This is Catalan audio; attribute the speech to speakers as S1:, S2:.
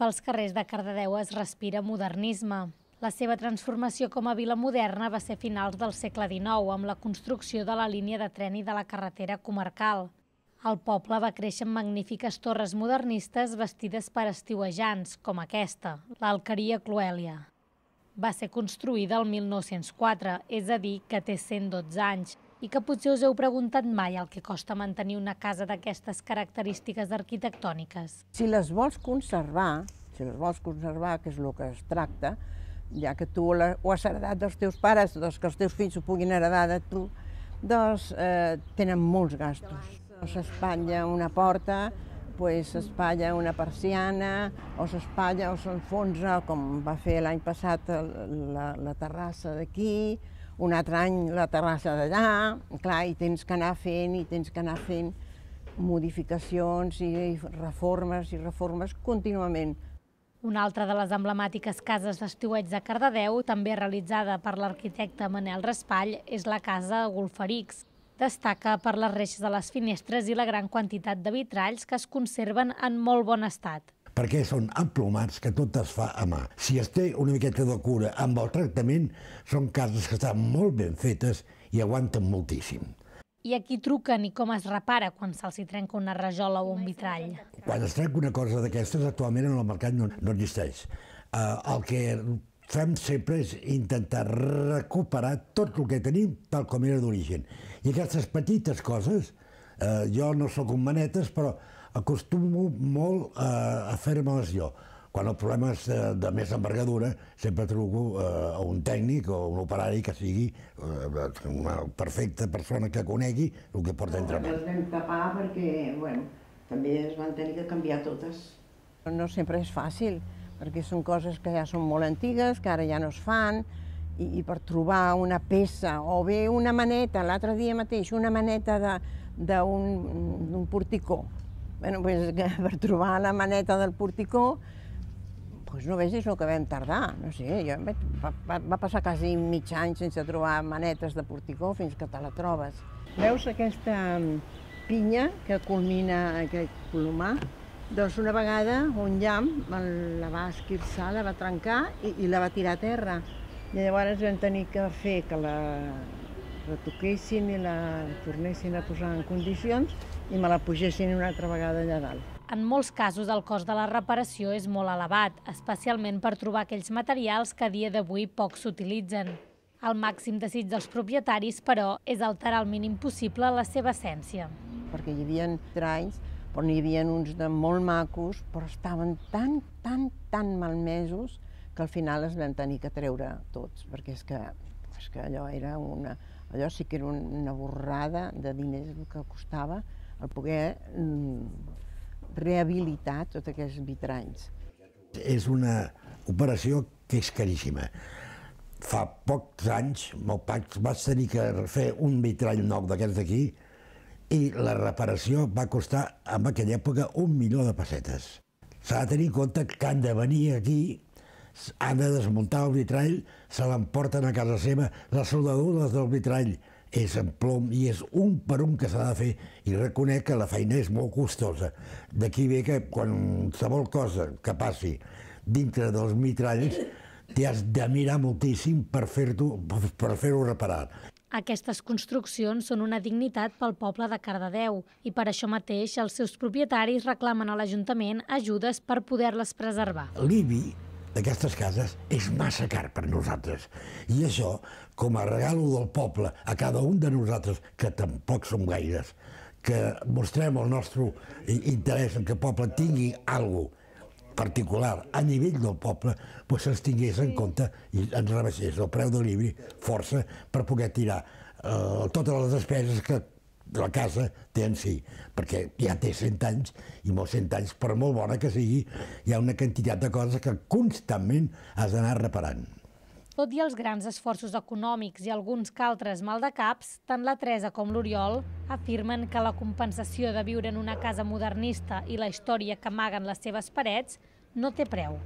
S1: Pels carrers de Cardedeu es respira modernisme. La seva transformació com a vila moderna va ser a finals del segle XIX amb la construcció de la línia de tren i de la carretera comarcal. El poble va créixer en magnífiques torres modernistes vestides per estiuejants, com aquesta, l'Alqueria Cluèlia. Va ser construïda el 1904, és a dir, que té 112 anys, i que potser us heu preguntat mai el que costa mantenir una casa d'aquestes característiques arquitectòniques.
S2: Si les vols conservar, si les vols conservar, que és el que es tracta, ja que tu la, ho has heredat dels teus pares, doncs que els teus fills ho puguin heredar de tu, doncs eh, tenen molts gastos. Doncs s'espatlla una porta, pues, s'espatlla una persiana, o s'espatlla o s'enfonsa, com va fer l'any passat la, la terrassa d'aquí, un altre any la terrassa d'allà, clar, i tens que anar fent, i tens que anar fent modificacions i, i reformes i reformes contínuament.
S1: Una altra de les emblemàtiques cases d'estiuets de Cardedeu, també realitzada per l'arquitecte Manel Raspall, és la casa Golferix. Destaca per les reixes de les finestres i la gran quantitat de vitralls que es conserven en molt bon estat
S3: perquè són emplomats que tot es fa a mà. Si es té una miqueta de cura amb el tractament, són cases que estan molt ben fetes i aguanten moltíssim.
S1: I a qui truquen i com es repara quan se'ls trenca una rajola o un vitrall?
S3: Quan es trenca una cosa d'aquestes, actualment en el mercat no, no existeix. Uh, el que fem sempre és intentar recuperar tot el que tenim tal com era d'origen. I aquestes petites coses, eh, jo no sóc un manetes, però acostumo molt a, a fer-me-les jo. Quan el problema és de, de més envergadura, sempre truco eh, a un tècnic o un operari que sigui eh, una perfecta persona que conegui el que porta entre mans. Les
S2: vam tapar perquè,
S3: bueno, també es van tenir que canviar totes.
S2: No sempre és fàcil, perquè són coses que ja són molt antigues, que ara ja no es fan, i, i per trobar una peça, o bé una maneta, l'altre dia mateix, una maneta d'un porticó, bueno, pues, per trobar la maneta del porticó, pues no vegis el que vam tardar, no sé, jo vaig, va, va passar quasi mig any sense trobar manetes de porticó fins que te la trobes. Veus aquesta mm, pinya que culmina aquest colomar? Doncs una vegada un llamp la va esquirçar, la va trencar i, i la va tirar a terra. I llavors vam tenir que fer que la, retoquessin i la tornessin a posar en condicions i me la pugessin una altra vegada allà dalt.
S1: En molts casos el cost de la reparació és molt elevat, especialment per trobar aquells materials que a dia d'avui poc s'utilitzen. El màxim desig dels propietaris, però, és alterar el mínim possible la seva essència.
S2: Perquè hi havia tralls però n'hi havia uns de molt macos, però estaven tan, tan, tan malmesos que al final es van tenir que treure tots, perquè és que és que allò era una... Allò sí que era una borrada de diners el que costava el poder mm, rehabilitar tots aquests vitralls.
S3: És una operació que és caríssima. Fa pocs anys, meu pare vaig tenir que fer un vitrall nou d'aquests d'aquí i la reparació va costar en aquella època un milió de pessetes. S'ha de tenir en compte que han de venir aquí han de desmuntar el vitrall, se l'emporten a casa seva, les soldadures del vitrall és en plom i és un per un que s'ha de fer i reconec que la feina és molt costosa. D'aquí ve que quan qualsevol cosa que passi dintre dels mitralls t'hi has de mirar moltíssim per fer-ho per fer reparar.
S1: Aquestes construccions són una dignitat pel poble de Cardedeu i per això mateix els seus propietaris reclamen a l'Ajuntament ajudes per poder-les preservar.
S3: L'IBI d'aquestes cases és massa car per nosaltres. I això, com a regalo del poble a cada un de nosaltres, que tampoc som gaires, que mostrem el nostre interès en que el poble tingui alguna particular a nivell del poble doncs ens tingués en compte i ens rebaixés el preu de l'hibri força per poder tirar eh, totes les despeses que la casa té en si, perquè ja té 100 anys, i molts 100 anys, per molt bona que sigui, hi ha una quantitat de coses que constantment has d'anar reparant.
S1: Tot i els grans esforços econòmics i alguns que altres mal de caps, tant la Teresa com l'Oriol afirmen que la compensació de viure en una casa modernista i la història que amaguen les seves parets no té preu.